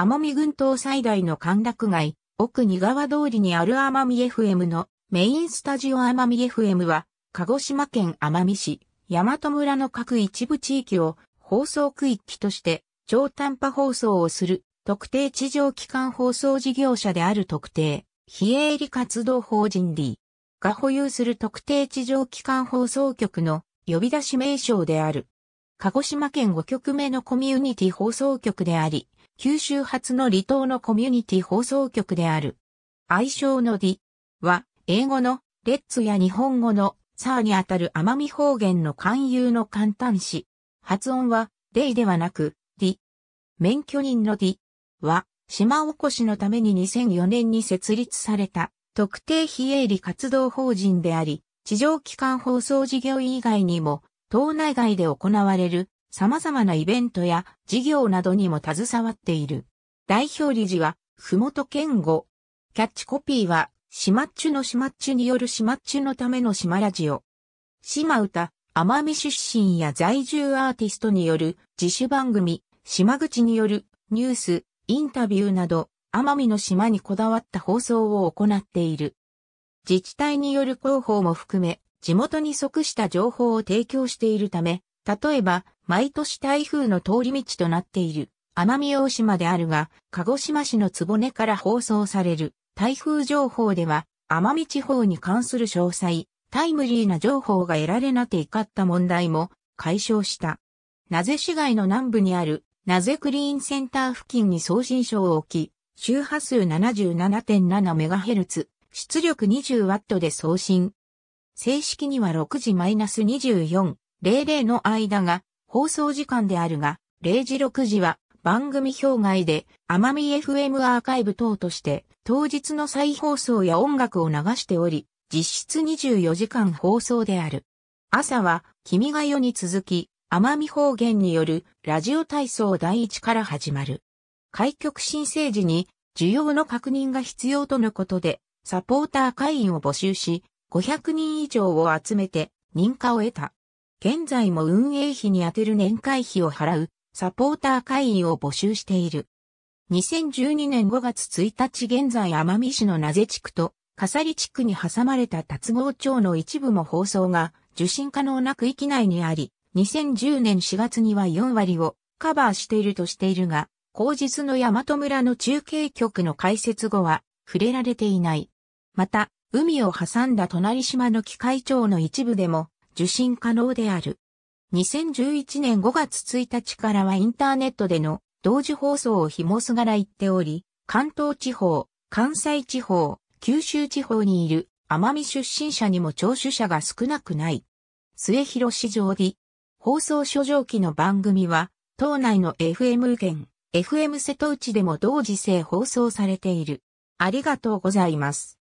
奄美群島最大の歓楽街、奥二川通りにある奄美 FM のメインスタジオ奄美 FM は、鹿児島県奄美市、大和村の各一部地域を放送区域として超短波放送をする特定地上機関放送事業者である特定、非営利活動法人 D が保有する特定地上機関放送局の呼び出し名称である。鹿児島県5局目のコミュニティ放送局であり、九州初の離島のコミュニティ放送局である。愛称の D は、英語のレッツや日本語のサーにあたる奄美方言の勧誘の簡単詞。発音は、デイではなく、D。免許人の D は、島おこしのために2004年に設立された特定非営利活動法人であり、地上機関放送事業以外にも、島内外で行われる様々なイベントや事業などにも携わっている。代表理事は、ふもとんご。キャッチコピーは、しまっちゅのしまっちゅによるしまっちゅのための島ラジオ。島唄、奄美出身や在住アーティストによる自主番組、島口によるニュース、インタビューなど、奄美の島にこだわった放送を行っている。自治体による広報も含め、地元に即した情報を提供しているため、例えば、毎年台風の通り道となっている奄美大島であるが、鹿児島市の坪から放送される台風情報では、奄美地方に関する詳細、タイムリーな情報が得られなていかった問題も解消した。なぜ市街の南部にある、なぜクリーンセンター付近に送信所を置き、周波数 77.7MHz、出力 20W で送信。正式には6時 -24 00の間が放送時間であるが、0時6時は番組表外で、奄美 FM アーカイブ等として、当日の再放送や音楽を流しており、実質24時間放送である。朝は、君が世に続き、奄美方言によるラジオ体操第一から始まる。開局申請時に、需要の確認が必要とのことで、サポーター会員を募集し、500人以上を集めて認可を得た。現在も運営費に充てる年会費を払うサポーター会員を募集している。2012年5月1日現在奄美市の名瀬地区と笠利地区に挟まれた達郷町の一部も放送が受信可能な区域内にあり、2010年4月には4割をカバーしているとしているが、後日の大和村の中継局の開設後は触れられていない。また、海を挟んだ隣島の機械町の一部でも受信可能である。2011年5月1日からはインターネットでの同時放送を紐すがら言っており、関東地方、関西地方、九州地方にいる奄美出身者にも聴取者が少なくない。末広市場で放送初上記の番組は、島内の FM 県、FM 瀬戸内でも同時性放送されている。ありがとうございます。